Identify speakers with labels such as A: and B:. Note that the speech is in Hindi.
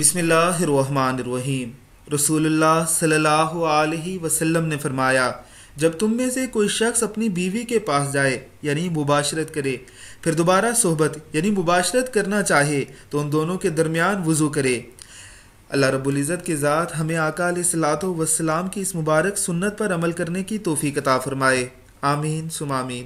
A: बिसमीम रसूलुल्लाह सल्लल्लाहु अलैहि वसल्लम ने फरमाया जब तुम में से कोई शख्स अपनी बीवी के पास जाए यानी मुबाशरत करे फिर दोबारा सोहबत यानी मुबाशरत करना चाहे तो उन दोनों के दरमियान वज़ू करे अल्लाह रबुल्ज़त के ज़ात हमें आका सलात वसलाम की इस मुबारक सुन्नत पर अमल करने की तोफ़ी कता फ़रमाए आमीन सुमामीन